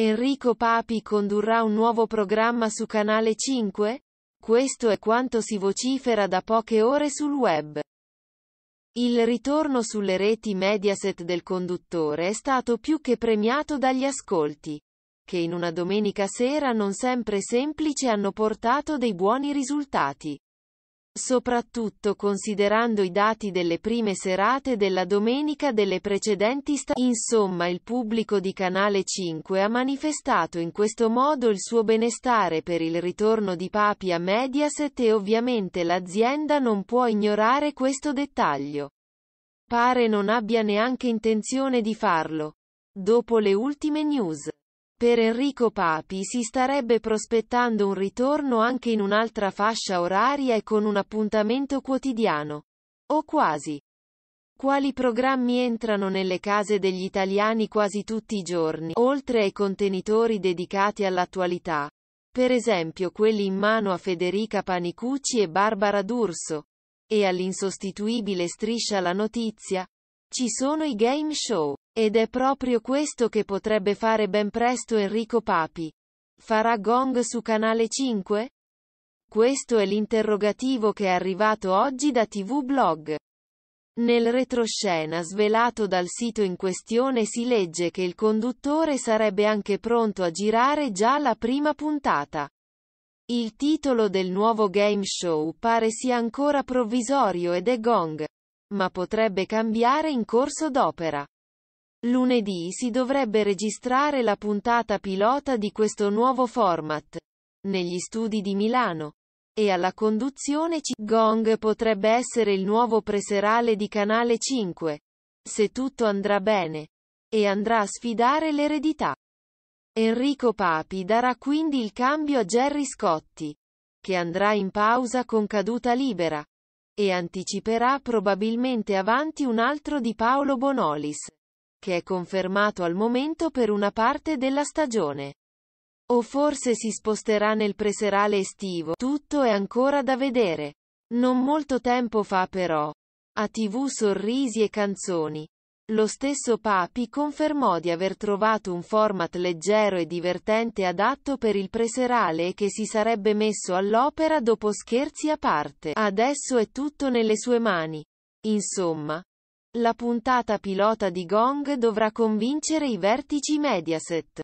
Enrico Papi condurrà un nuovo programma su Canale 5? Questo è quanto si vocifera da poche ore sul web. Il ritorno sulle reti Mediaset del conduttore è stato più che premiato dagli ascolti, che in una domenica sera non sempre semplice hanno portato dei buoni risultati soprattutto considerando i dati delle prime serate della domenica delle precedenti stagioni. Insomma il pubblico di Canale 5 ha manifestato in questo modo il suo benestare per il ritorno di Papi a Mediaset e ovviamente l'azienda non può ignorare questo dettaglio. Pare non abbia neanche intenzione di farlo. Dopo le ultime news. Per Enrico Papi si starebbe prospettando un ritorno anche in un'altra fascia oraria e con un appuntamento quotidiano. O quasi. Quali programmi entrano nelle case degli italiani quasi tutti i giorni, oltre ai contenitori dedicati all'attualità? Per esempio quelli in mano a Federica Panicucci e Barbara D'Urso. E all'insostituibile striscia la notizia. Ci sono i game show. Ed è proprio questo che potrebbe fare ben presto Enrico Papi. Farà gong su Canale 5? Questo è l'interrogativo che è arrivato oggi da TV Blog. Nel retroscena svelato dal sito in questione si legge che il conduttore sarebbe anche pronto a girare già la prima puntata. Il titolo del nuovo game show pare sia ancora provvisorio ed è Gong, ma potrebbe cambiare in corso d'opera. Lunedì si dovrebbe registrare la puntata pilota di questo nuovo format. Negli studi di Milano. E alla conduzione C. Gong potrebbe essere il nuovo preserale di Canale 5. Se tutto andrà bene. E andrà a sfidare l'eredità. Enrico Papi darà quindi il cambio a Gerry Scotti. Che andrà in pausa con caduta libera. E anticiperà probabilmente avanti un altro di Paolo Bonolis che è confermato al momento per una parte della stagione. O forse si sposterà nel preserale estivo, tutto è ancora da vedere. Non molto tempo fa però. A tv sorrisi e canzoni. Lo stesso Papi confermò di aver trovato un format leggero e divertente adatto per il preserale e che si sarebbe messo all'opera dopo scherzi a parte. Adesso è tutto nelle sue mani. Insomma, la puntata pilota di Gong dovrà convincere i vertici Mediaset.